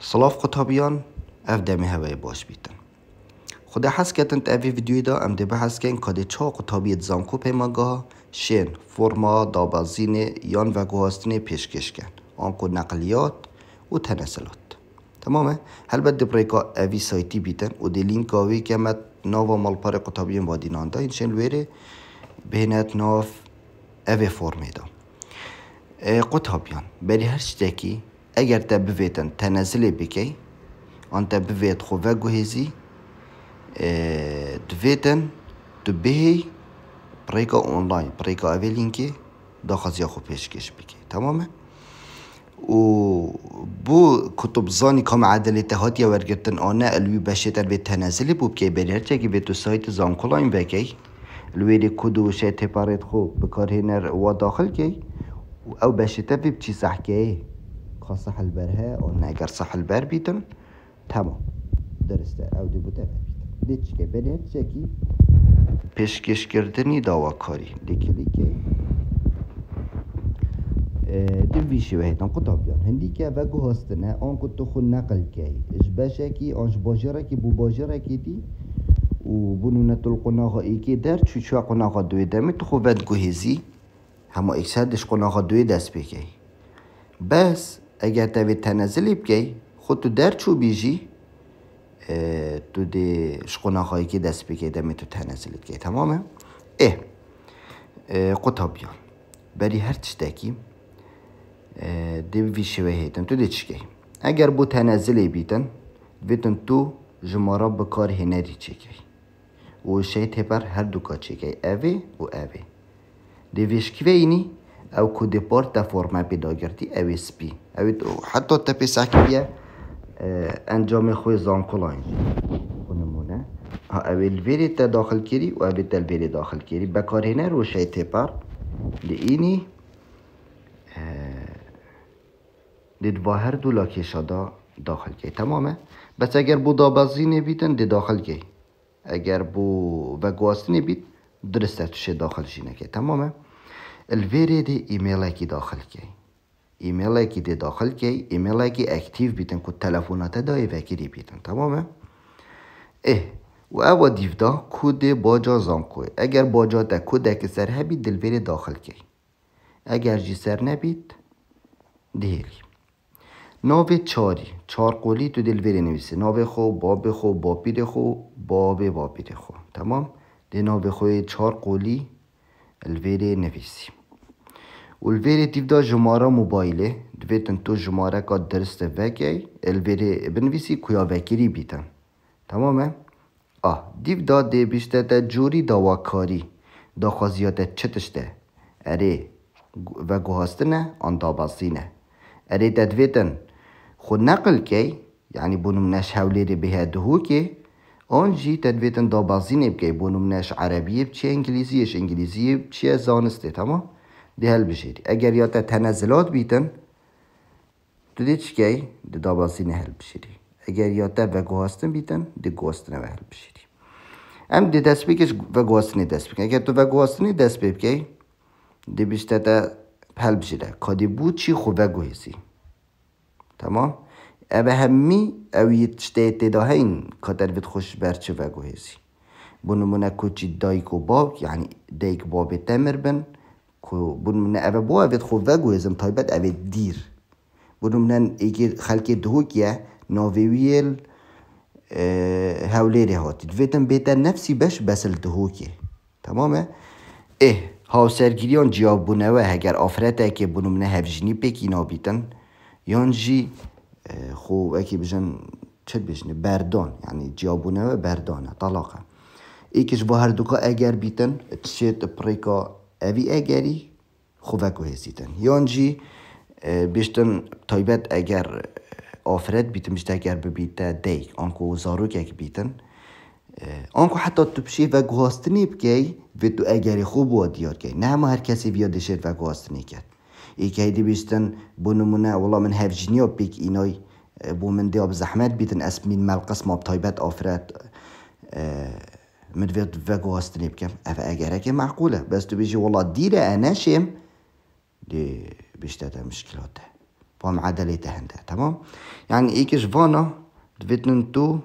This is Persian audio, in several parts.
صلاف قطابیان اف دمی هوای باش بیتن خدا حس کتن تاوی ویدیوی دا ام دی بحس کن کادی چا قطابی زانکو پیمگاه شن فرما دابازین یان و گوهاستین پیش کن. آنکو نقلیات و تنسلات تمامه؟ هل بد دبریکا اوی سایتی بیتن و دی لینک آوی که مت و مالپار پر وادینان دا این شن ویره بینت نو اوی فرمی دا قطابیان بری هر چی دکی اگر تا بویتن تنزلی بکی آن تا بویت خوبه گوهیزی اه، دویتن تو بهی بريكا اونلاین بريكا اولین که دا خزيا خو بيشكش بکی تمامه و بو كتب زاني كم عدلي تهاتيا ورگرتن الوی بشه تر به تنزلی بو بكي بريرچه که به تو سایت زان کلاین بکی الوی دي کدو شه تپارید خو بكار هنر و داخل که او بشتر بي بچي صح كي خاصة البرها و اگر حل بر بیتم تمام درسته او دی بوده بر بیتم دیچ که بنید چکی پیشکش کردنی کاری دیکی دیکی دم ویشی و هیتان قطع بیان هندی که وگو هستنه آن که تو خون نقل که اش بشه که آنش باجره که بو باجره که دی و بنونه تل قناغا ای که در چو چو قناغا دوی دمی، تو خوبت گوهیزی همه همه دش قناغا دوی دست بکی بس اگر تاوی تنزلی بکی خود تو در چو بیجی اه، تو دی شقناخایی که دست بکی دمی تو تنزلی بکی تمامه اه،, اه قطابیان بری هر تشتاکی دی اه، وی شوه هیتن تو دی چکی اگر بو تنزلی بیتن بیتن تو جمارا بکار هنری چکی و شاید هپر هر دو کا چکی اوه و اوه دی ویش کیوه اینی او كوديبورتا فورما بيدوغرتي او اس بي او حتى تبي ساكيا انجام خوي زانكولاين ونمونه او الفيري تا داخل كيري و او تا الفيري داخل كيري بكار هنا روشاي تيبار لإني لدواهر اه، دو لاكيشا دا داخل كي تمامه بس اگر بو دابازي نبيتن دي داخل كي اگر بو وگواستي نبيت درسته توشه داخل شينه كي تمامه الویری دی ایمیل کی داخل کی ایمیل کی دی داخل کی ایمیل کی اکتیف بیتن که تلفنات دای وکیری بیتن تمامه اه و او دا کود باجا زام کوی اگر باجا دا کود که سر هبید دلویری داخل کی اگر جی سر نبید دیلی. ناوه چاری چار قولی تو دلوری نویسی ناوه خو باب خو بابیر خو باب بابیر خو تمام دی ناوه خوی چار قولی الوری نویسیم والفيري دا جمارة موبايلي دويتن تو جمارة كا درست فاكي الفيري بنفيسي كويا فاكيري بيتن تمامه آه دیو دا دی بیشتر تا جوری دا وکاری دا خوازیات چتشته اره و گوهاستنه آن دا باسینه اره تدویتن خود نقل کی یعنی بونم نش حولی ری به دهو کی آن جی تدویتن دا باسینه بکی بونم نش عربیه بچه انگلیزیش انگلیزیه بچه زانسته تمام دی بشیری اگر یاتا تنزلات بیتن تو دی چکی دی هل بشیری اگر یاتا وگوهاستن بیتن دی هل بشیری ام دی دست بیکش وگوهاستنی دست بیکن اگر تو وگوهاستنی دست بکی دی هل بشیری قادی بو چی خو وگوهیسی تمام اب همی او شته تداهین کتر بیت خوش برچه و گوهیزی بو کچی دایک و باب یعنی دایک باب تمر بن bunun arabua vet khovagu تایبت taibat دیر dir bunumnan ege خلق دهوکیه ناویویل هاولیری هاتی فیتن بیتا نفسی باش بسل دهوکیه تمامه اه هاو سرگیریان جیاب بونه و هگر آفرته که بنوم نه هفجنی پکی نابیتن یان جی خو اکی بجن چه بجنه بردان یعنی جیاب بونه و بردانه طلاقه ایکش با هر دوکا اگر بیتن تشید پریکا اوی اگری خوبه که هستیدن یانجی بیشتن تایبت اگر آفرت بیتن بیشتن اگر ببیته دیک آنکو زارو که بیتن آنکو حتی تبشی و گواستنی بکی و تو اگری خوب و دیار کی نه ما هر کسی بیاد شد و گواستنی کرد ای که دی بیشتن بنمونه اولا من هفجینی جنیا بیک اینای بو من دیاب زحمت بیتن اسمین ملقس ما تایبت آفرت medved vegoast nepke. Even اجارك معقولة بس تبيجي والله ديرة انا شيم دي بيشتاتا مشكلات بام عدليتا هندا تمام يعني ايكش فانا دفيتنن تو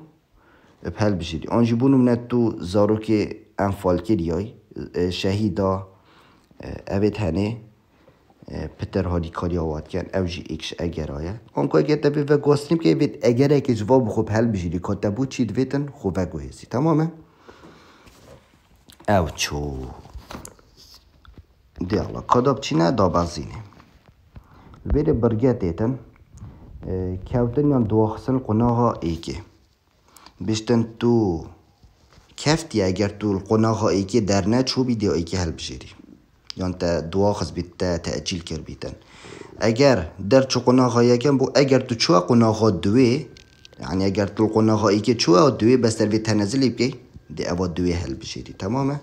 بهل بجيدي انجيبونو من تو زاروكي انفالكي دياي شهيدا ابيت هنه پتر هادی کاری آواد کن او جی ایکش اگر آیا اون که اگر تبی و گوستیم که ایوید اگر ایکش واب خوب هل بجیدی که تبو چید ویتن خوب وگو هستی تمامه Evo ću delo kodopçine do bazine. Veri birget etin. Kevdin yan duaxısın qonağa iki. Biştin tu kefti eger tu qonağa iki, derne çu video eki hel bişeri. Yan te duaxız bitte teacil kir biten. Eger der çu qonağa yeken bu eger tu çu qonağa duwe. Yani eger tu qonağa eki çu duwe bester bir tenazil eki. دی اودی ویاها البشیری تمامه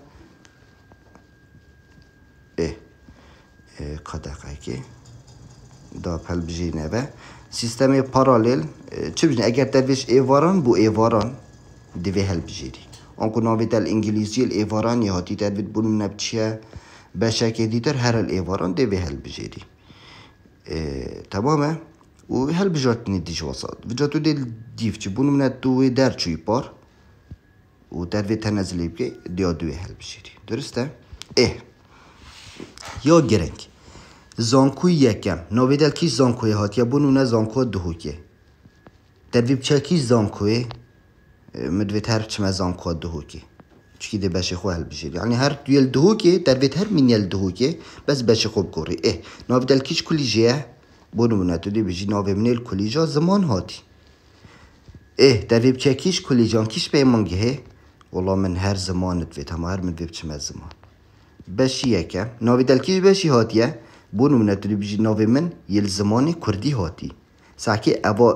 اه, اه قد که دا پل بجینا با سیستمی پارالیل چه بجینا اگر درویش ایواران بو ایواران دوی هل بجیری انکو ناوی دل انگلیزی ایواران یهاتی هاتی بلو نبچیا بشاکی بشکه دیدر هر ایواران دوی هل بجیری تمامه و هل بجاتنی دیش وسط بجاتو دل دیف چی بونم ندوی در چوی و دروی تنزلی بگی دیا دوی حل بشیری درسته؟ اه یا گرنگ زانکوی یکم دل کی زانکوی هات یا بونو نه زانکو وی بچه کی زانکوی مدوی تر چمه زانکو دهوکی چکی ده بشه خو حل بشه یعنی هر دویل دهوکی درویت هر مینیل دهوکی بس بشه خوب گوری اه دل کیش کلی جیه بونو منه تو دی بجی نوی منیل کلی جا زمان هاتی اه دروی کیش کلی جان کیش پیمانگیه والله من زمان زمانت بێت هر من بێ بچمە زمان بەشی یەکە ناوی دەلکیش بەشی هاتیە بۆ نمونە توی بژی ناوێ من یل زمانی کردی هاتی ساکی ئەبا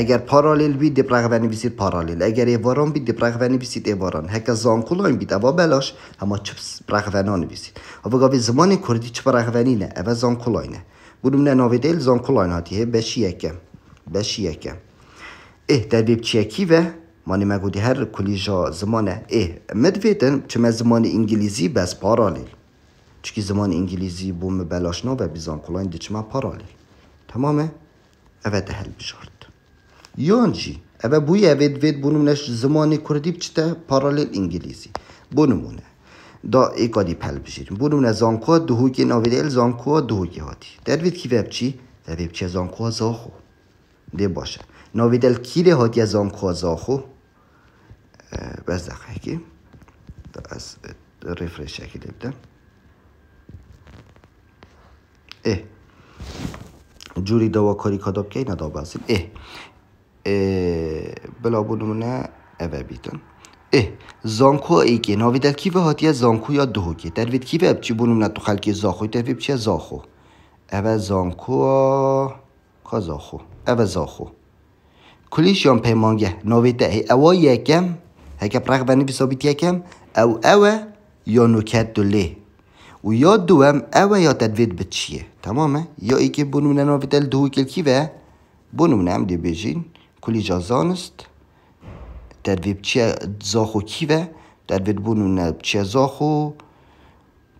اگر پارالیل بیت دپراغوانی بیسیت پارالیل ئەگەر ئێواران بیت دپراغوانی بیسیت ئێواران هەکە زانکوڵان بیت ئەوا بەلاش هەما چپس پراغوانان بیسیت ئەوگاوی زمانی کوردی چ پراغوانینە ئەوە زانکوڵاینە بۆ نمونە ناوێ دەیل بشی هاتیە بشی یەکە اه در بیب چیکی و مانی ما قودی هر کولیجا زمان مدویدن چه ما زمان انگلیزی بس بارالیل چکی زمان انگلیزی بوم بلاشنا و بیزان کلاین چما پارالیل تمامه اوه هل بجارد یانجی اوه بوی اوید بونم بونمونش زمان کردی ده پارالیل انگلیزی بونمونه دا ایکادی پل بجیریم بونمونه زانکو دهوکی ناویدیل زانکو دهوگی هاتی دروید کی وبچی و وبچی زانکو زاخو ده باشه ناویدل کیره هاتی زانکو زاخو بس دقيقة هيك ريفريش هيك نبدا ايه جوری دوا کاری کاداب که ندا بازید ایه بلا بودمونه اوه بیتون ایه زانکو ایگه ناوی در کیف هاتیه زانکو یا دهو که در وید کیوه بچی بونمونه تو خلق زاخو در وید زاخو اوه زانکو کا زاخو اوه زاخو کلیش یان پیمانگه نویده ای؟ اوه یکم هكا برغبة نلبسو بتياكم أو أوا يو نوكات دوليه ويا دوام أوا يا تدفيد بتشيه تماما يا إيكي بونو من أنو بتال دهو كل كيفا بونو من عمدي بيجين كل جازانست تدفيد بتشيه زاخو كيفا تدفيد بونو من بتشيه زاخو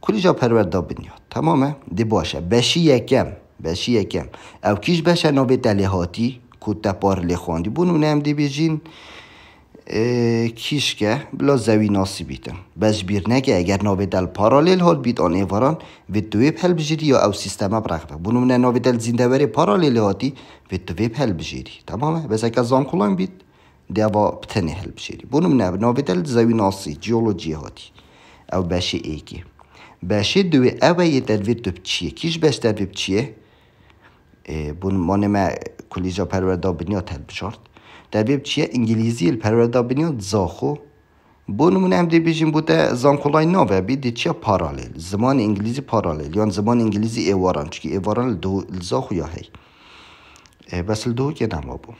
كل جا پروردا بنیا تمامه دی باشه بشی یکم بشی یکم او کیش بشه نابه تلیهاتی کتا پار لخواندی بونو نم دی بیجین که بلا زوی ناسی بیتن بس بیر نگه اگر ناوی دل پارالیل بیت آن ایواران و دویب پل بجیری یا او سیستم برخده بونو منه ناوی دل وره پارالیل هاتی و دویب پل بجیری تمامه بس اگر کلان بیت دیوا بتنی هل بجیری بونو منه ناوی دل زوی ناسی جیولوجی هاتی او بشه ایکی بشه دوی اوی دل وی دوب چیه کیش بش دل و بچیه بون ما کلیجا پرورده بنیاد هل بجارد دبیب چیه انگلیزی پروردابینیو زاخو بو نمونه هم دی بیجیم بوده زانکولای و بی دی چیا پارالل زمان انگلیزی پارالل. یا یعنی زمان انگلیزی ایواران چکی ایواران دو زاخو یا هی بس دو که نما بو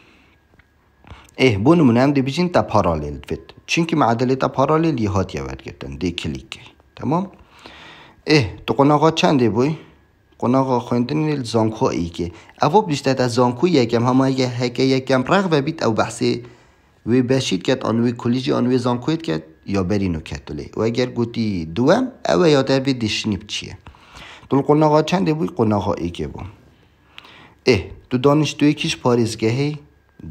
اه بو نمونه هم دی بیجیم تا پارالل فت چونکی معادله تا پارالل یه هات ورگردن. ورگتن دی تمام اه تو قناقات چنده بوی؟ قناغ خوندن زانکو ای که او بیشتر از زانکو یکم همه هکه یکم و بیت او بحثی وی بشید کت آنوی کلیجی آنوی زانکویت کت یا برینو کت دلی و اگر گوتی دوام، او یا در بی دشنیب چیه دل قناغا چنده بوی قناغا ای که بون اه دو دوی کش پاریزگهی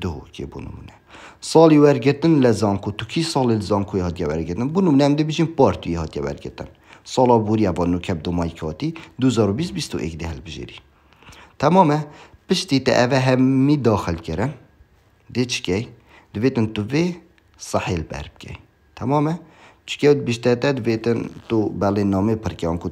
دو که بونمونه سالی ورگتن لزانکو تو کی سال لزانکوی هات گوارگتن بونمونه هم ده بیشیم پارتوی هاتی گوارگتن سالا بوریا با نوکب دو مای کاتی دوزار و بیست بیست و ایک دهل بجیری تمامه پشتی تا اوه همی داخل کرن دی چکی دویتن تو وی سحیل برب تمامه چکی اوت بیشتر تا دویتن تو بلی نامی پر که تو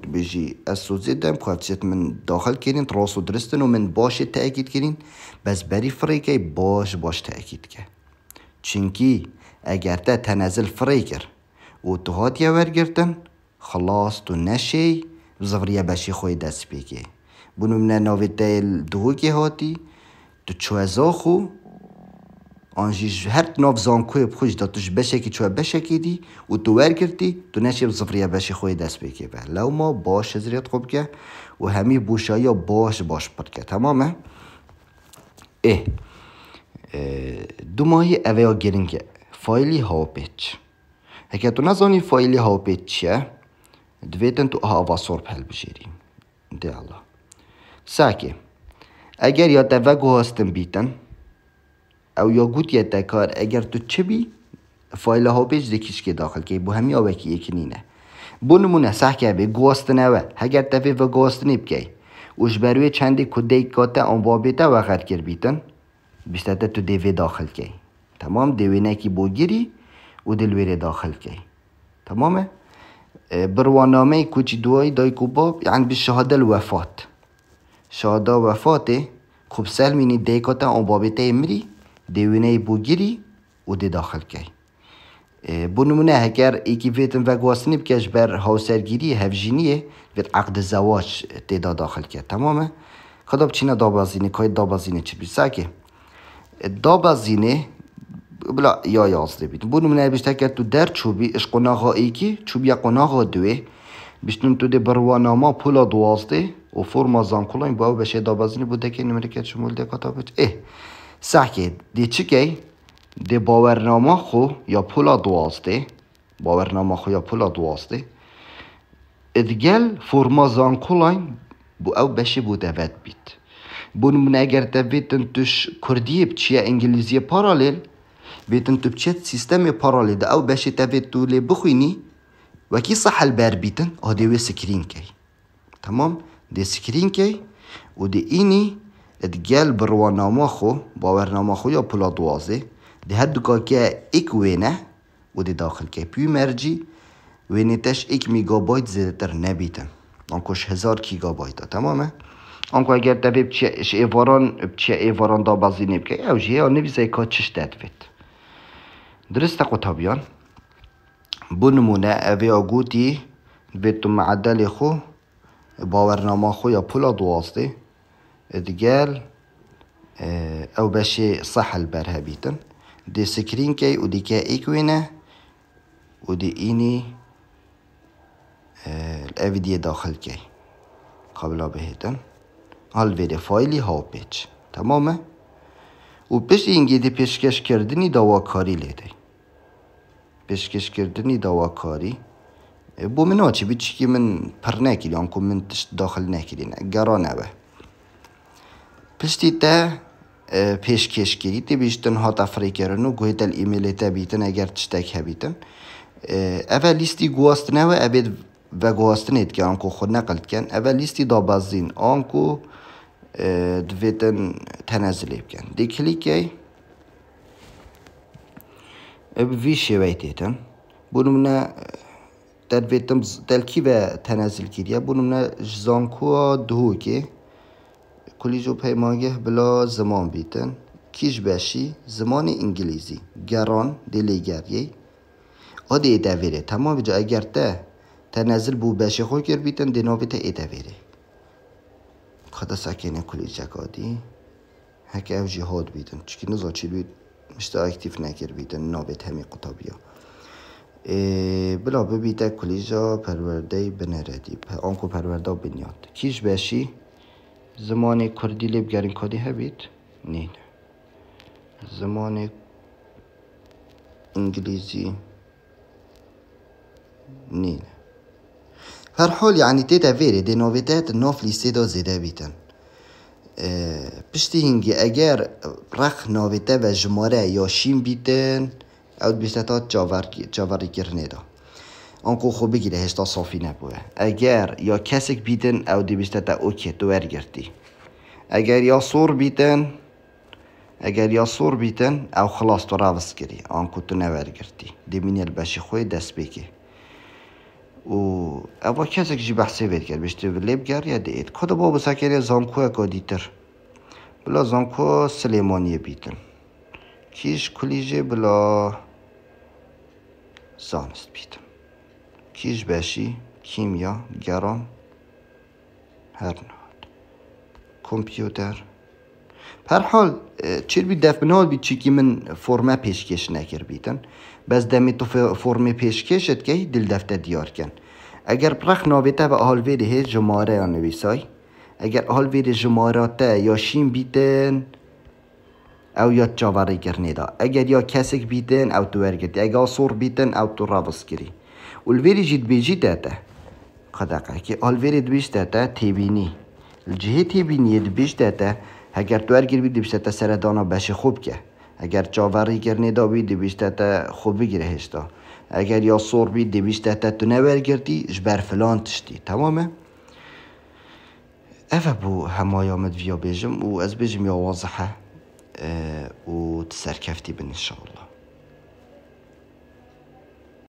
از سوزی دم خواهد من داخل کرن راست و درستن و من باش تاکید بس بری فری که باش باش تاکید که چنکی اگر تا تنزل فریکر و تو خلاص تو نشی زوریه بشی خوی دست بگی بونو نویته ناویده دوگو که هاتی تو چوه زاخو آنجیش هر ناف زانکوی بخوش دا توش بشه که چوه بشه که دی و تو ور کردی تو نشی زفریه بشه خوی دست بگی به لو ما باش زریت خوب که و همی بوشایی باش باش پد که تمامه اه دو ماهی اویا ها گرنگه فایلی هاو پیچ هکه تو نزانی فایلی هاو پیچ چیه دوێتن و ئاوا سۆرب هەلبژێری دێڵە ساکێ ئەگەر یا تەڤە گۆستن بیتن ئەو یا گوتیێتە کار ئەگەر تو چ بی فایلە هۆبێج دەکیشکێ داخلکەی بۆ هەمی ئەوەکی یەکنینە بۆ نمونە ساکە بێ گۆستنەوە هەگەر تەفێ بە گۆستنی بکەی وشبەروێ چەندی کودەی کۆتە ئەم بابێتە وەغەر کردبیتن بیستەتە تو دێوێ داخلکەی تەمام دێوێنێکی بۆ گیری و دلوێرێ داخلکەی تەمامە؟ بروانامه کوچی دوای دایکو یعنی باب به شهاده الوفات شهاده وفاته خوب سلمینی دیکاتا او بابیتا امری دیوینه بوگیری و دی داخل که. بو نمونه هکر ایکی ویتن و گواسنی بکش بر هاوسرگیری هفجینیه وید عقد زواج تیدا داخل که. تمامه خدا بچینه دابازینه که دابازینه چی بیسا که دابازینه بلا يا ياصري بيت بونو من باش تاكا تدار تشوبي اش قناغا ايكي تشوبي قناغا دوي باش تنتو دي بروانا ما بولا دوازدي و فورما زانكولين باو باش دابازني بودكي نمركات شمول دي كتابت ايه ساكي دي تشكي دی باورنامه خو یا پولا دوازده باورنامه خو یا پولا دوازده ادگل فرما زانکولاین بو او بشی بو دوت بیت بون من اگر دویتن توش کردیه بچیه انگلیزیه پارالیل بيتن تبتشات سيستمي بارالي ده او باش تابتو لي بخويني وكي صح البار بيتن او آه دي وي سكرين كي تمام دي سكرين كي ودي ايني اتجال برواناماخو باورناماخو يا بولا دوازي دي هدوكا كا اكوينه ودي داخل كي بيو مرجي وينيتاش اك ميجا بايت زيتر نبيتن انكوش هزار كيجا بايت تمام انكو اگر تبي بتشي ايفاران بتشي ايفاران دا بازيني بكي او جي او نبي زي كاتشش تدفت درست قطبيان بنمونا اوی آگوتی به تو معدل خو باورنامه خو یا پولا دوازده ادگل آه، او بشي صح البرها بيتن دي سكرين كي ودي كا ايكوينا ودي ايني آه الافيديا داخل كي قبل بهتن هالفيديو فايلي هاو بيتش تماما و اینگی دی پیشکش کردنی دواکاری لیده پیشکش کردنی دواکاری بو من آچه بی من پر نکیلی آنکو خب من تشت داخل نکیلی نه گرا نبه پیشتی تا پیشکش کردی تی بیشتن ها تفری کردن و گوه تل ایمیلی تا بیتن اگر تشتک هبیتن اول لیستی گواست نه و ابید و که آنکو خود نقلد کن اول لیستی دا آنکو دوێتن تەنەزی لێ بکەن دیکلیکەی وی شێوەی تێتن بوونە دەبێتم دەلکی بە تەنەزیلکی دیە بوونە زانکوە دووکێ کولیژ و پەیماگەه بلا زمان بیتن کیش بەشی زمانی ئینگلیزی گەڕان دێلێگەریەی ئەدێ دەوێرێ تەماوی جا ئەگەر تە تەنەزل بوو بەشی خۆی کردبیتن دێناوێتە ئێدەوێرێ خدا سکینه کلی چکادی هک او جهاد بیدن چکی نزا چی بید مشتا اکتیف نکر بیدن نابت همی قطابی ها بلا ببیده کلی جا پرورده بن ردی آنکو پرورده بنیاد کیش بشی زمان کردی لیب گرین کادی ها بید نین زمان انگلیزی هەرحۆل یعنی تێدا vere des novità نۆف لیسێدا زێدا بیتن. پشتی هینگی ئەگەر ڕەخ نۆوێتە بە ژمۆرە یۆشیم بیتن ئەو بیستە انكو خو ئەنکو ده هشتا هێشتا نبوه نەبووە. يا یا بيتن او دي دیبیستە اوكي تو وەرگرتی. ئەگەر یا سوور بیتن، ئەگەر يا صور بيتن اگر یا سوور بیتن او خلاص تو ڕاوست کردی ئەنکو تو نەوەرگرتی دیمینێت بەشی خۆی دەستپێکی. و اما کسی که بحثی بید کرد بشته لیب یا دید کد با بسا کرد زانکو اگا دیتر بلا زانکو سلیمانی بیتن کیش کلیجه بلا زانست بیتن کیش بشی کیمیا گران، هر کامپیوتر. کمپیوتر هەرحال حال دەفبنەوە بی چیکی من پیشکش نکر بیتن، بەس دمی تو فۆرمی پێشکێشتکەی دلدەفتە دیارکەن ئەگەر پرەخ ناوێتە بە هەڵێری هەیە اگر نوویسای ئەگەر هەڵێری یا شیم بیتن او یا چاوەڕێکردنێدا اگر یا کسک بیتن او تو وەرگتی اگر آسور بیتن او تو ڕاوەستگیری ولێری که بێجی دەتە قەدەقەکی ئالێری دویشتەتە تێبینی جهێ تێبینیت بشتەتە اگر تو بی دوارگیر تا سردانا بشه خوب اگر چاوری کە بی چاوەڕیگر تا خوب بگیره هشتا اگر یا سۆربی تا تو گردی جبر فلان تشتی تمامه تەمامە؟ بو همه هەمایامت بیا بیجم و از بیجم یا واضحه و بین بنیشاءله